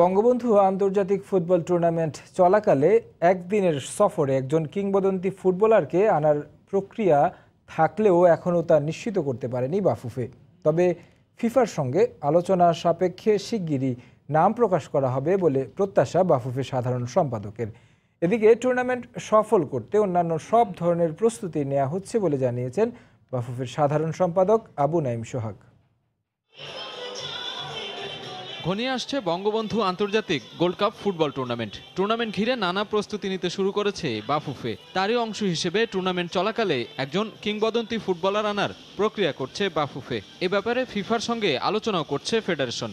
বঙ্গবন্ধু আন্তর্জাতিক football tournament চলাকালে একদিনের সফরে একজন কিংবদন্তি ফুটবলারকে আনার প্রক্রিয়া থাকলেও এখনও তা নিশ্চিত করতে পারেনি বাফুফে তবে ফিফার সঙ্গে আলোচনা সাপেক্ষে শিগগিরই নাম প্রকাশ করা হবে বলে প্রত্যাশা বাফুফে সাধারণ সম্পাদকের এদিকে টুর্নামেন্ট সফল করতে অন্যান্য সব ধরনের প্রস্তুতি নেওয়া হচ্ছে বলে জানিয়েছেন বাফুফের সাধারণ সম্পাদক আবু নাইম সোহাগ ঘনিয়ে আসছে বঙ্গবন্ধু আন্তর্জাতিক gold cup football tournament tournament ঘিরে নানা প্রস্তুতি নিতে শুরু করেছে বাফুফে তারই অংশ হিসেবে টুর্নামেন্ট চলাকালে একজন কিংবদন্তি ফুটবলার আনার প্রক্রিয়া করছে বাফুফে এ ব্যাপারে ফিফার সঙ্গে আলোচনাও করছে ফেডারেশন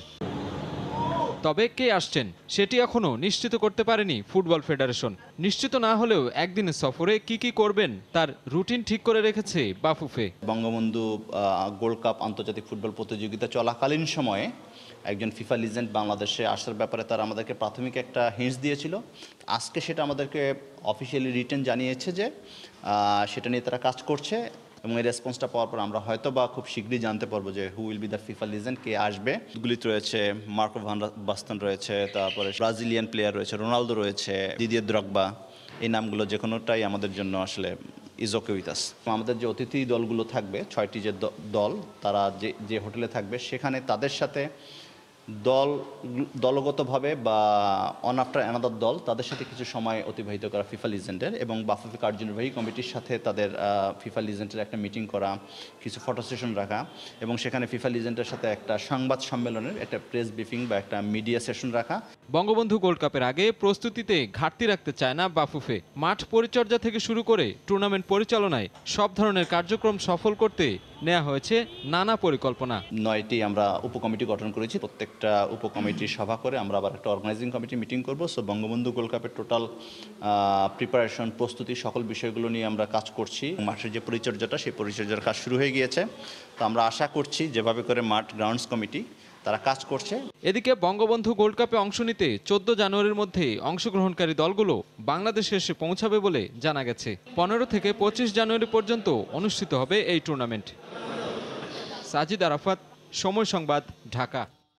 তবে কে আসছেন সেটি এখনও নিশ্চিত করতে পারেনি ফুটবল ফেডারেশন নিশ্চিত না হলেও একদিনের সফরে কি কি করবেন তার রুটিন ঠিক করে রেখেছে বাফুফে বঙ্গবন্ধু গোল্ড কাপ আন্তর্জাতিক ফুটবল প্রতিযোগিতা চলাকালীন সময়ে একজন ফিফা লিজেন্ড বাংলাদেশে আসার ব্যাপারে তারা আমাদেরকে প্রাথমিক একটা হিন্স দিয়েছিল আজকে সেটা আমাদেরকে অফিসিয়ালি রিটার্ন জানিয়েছে যে সেটা নিয়ে তারা কাজ করছে এবং এই রেসপন্সটা পাওয়ার পর আমরা হয়তো বা খুব শীঘ্রই জানতে পারবো যে who will be the FIFA legend কে আসবে গুলিত রয়েছে মার্কো ভান বাস্তন রয়েছে তারপরে ব্রাজিলিয়ান প্লেয়ার রয়েছে রোনালদো রয়েছে দিদিয়ে দ্রগবা এই নামগুলো যে কোনোটাই আমাদের জন্য আসলে ইজ ওকে উইথ আস আমাদের যে অতিথি দলগুলো থাকবে ছয়টি যে দল তারা যে যে হোটেলে থাকবে সেখানে তাদের সাথে দল দলগতভাবে বা অন আফটার অ্যানাদার দল তাদের সাথে কিছু সময় অতিবাহিত করা ফিফা লিজেন্টের এবং বাফুফে কার্যনির্বাহী কমিটির সাথে তাদের ফিফা লিজেন্ডের একটা মিটিং করা কিছু ফটো সেশন রাখা এবং সেখানে ফিফা লিজেন্ডের সাথে একটা সংবাদ সম্মেলনের একটা প্রেস ব্রিফিং বা একটা মিডিয়া সেশন রাখা বঙ্গবন্ধু গোল্ড কাপের আগে প্রস্তুতিতে ঘাটতি রাখতে চায় না বাফুফে মাঠ পরিচর্যা থেকে শুরু করে টুর্নামেন্ট পরিচালনায় সব ধরনের কার্যক্রম সফল করতে নেওয়া হয়েছে নানা পরিকল্পনা নয়টি আমরা উপকমিটি গঠন করেছি প্রত্যেকটা উপকমিটির সভা করে আমরা আবার একটা অর্গানাইজিং কমিটি মিটিং করব সো বঙ্গবন্ধু গোল্ড কাপের টোটাল প্রিপারেশন প্রস্তুতি সকল বিষয়গুলো নিয়ে আমরা কাজ করছি মাঠের যে পরিচর্যাটা সেই পরিচর্যার কাজ শুরু হয়ে গিয়েছে তো আমরা আশা করছি যেভাবে করে মাঠ গ্রাউন্ডস কমিটি তারা কাজ করছে এদিকে বঙ্গবন্ধু গোল্ড কাপে অংশ নিতে চোদ্দ জানুয়ারির মধ্যে অংশগ্রহণকারী দলগুলো বাংলাদেশে এসে পৌঁছাবে বলে জানা গেছে পনেরো থেকে পঁচিশ জানুয়ারি পর্যন্ত অনুষ্ঠিত হবে এই টুর্নামেন্ট সাজিদ আরাফাত সময় সংবাদ ঢাকা